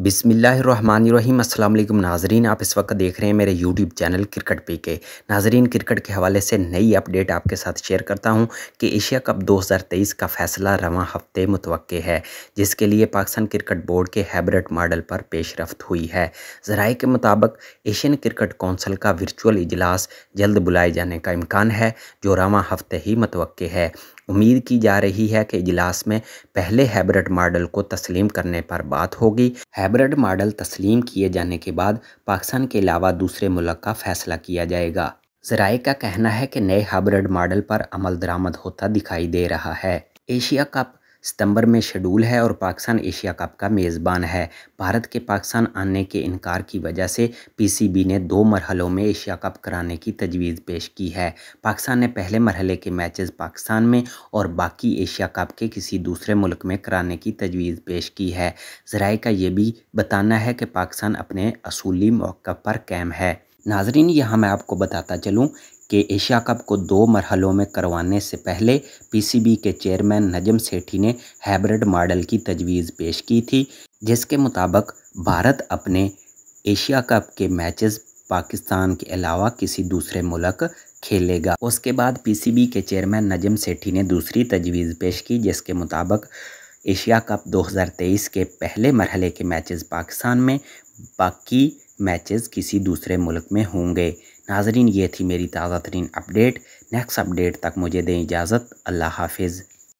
बिसमीम असल नाजरीन आप इस वक्त देख रहे हैं मेरे यूट्यूब चैनल क्रिकेट पी के नाजरीन क्रिकेट के हवाले से नई अपडेट आपके साथ शेयर करता हूं कि एशिया कप 2023 का फैसला रवा हफ्ते मुतव है जिसके लिए पाकिस्तान क्रिकेट बोर्ड के हैबरेट मॉडल पर पेशरफ हुई है जराए के मुताबिक एशियन क्रिकेट कौंसिल का वर्चुअल इजलास जल्द बुलाए जाने का इम्कान है जो रवा हफ्ते ही मुतव है उम्मीद की जा रही है कि इजलास में पहले हैबरट मॉडल को तस्लीम करने पर बात होगी हैबरट मॉडल तस्लीम किए जाने के बाद पाकिस्तान के अलावा दूसरे मुल्क का फैसला किया जाएगा जराए का कहना है कि नए हैबरड मॉडल पर अमल दरामद होता दिखाई दे रहा है एशिया कप सितंबर में शेड्यूल है और पाकिस्तान एशिया कप का मेज़बान है भारत के पाकिस्तान आने के इनकार की वजह से पीसीबी ने दो मरहलों में एशिया कप कराने की तजवीज़ पेश की है पाकिस्तान ने पहले मरहले के मैचेस पाकिस्तान में और बाकी एशिया कप के किसी दूसरे मुल्क में कराने की तजवीज़ पेश की है जराए का ये भी बताना है कि पाकिस्तान अपने असूली मौक़ पर कैम है नाजरीन यहाँ मैं आपको बताता चलूँ कि एशिया कप को दो मरहलों में करवाने से पहले पीसीबी के चेयरमैन नजम सेठी ने हैब्रिड मॉडल की तजवीज़ पेश की थी जिसके मुताबिक भारत अपने एशिया कप के मैचेस पाकिस्तान के अलावा किसी दूसरे मुल्क खेलेगा उसके बाद पीसीबी के चेयरमैन नजम सेठी ने दूसरी तजवीज़ पेश की जिसके मुताबिक एशिया कप 2023 के पहले मरहले के मैचेस पाकिस्तान में बाकी मैचेस किसी दूसरे मुल्क में होंगे नाजरीन ये थी मेरी ताज़ा तरीन अपडेट नेक्स्ट अपडेट तक मुझे दें इजाज़त अल्लाह हाफिज़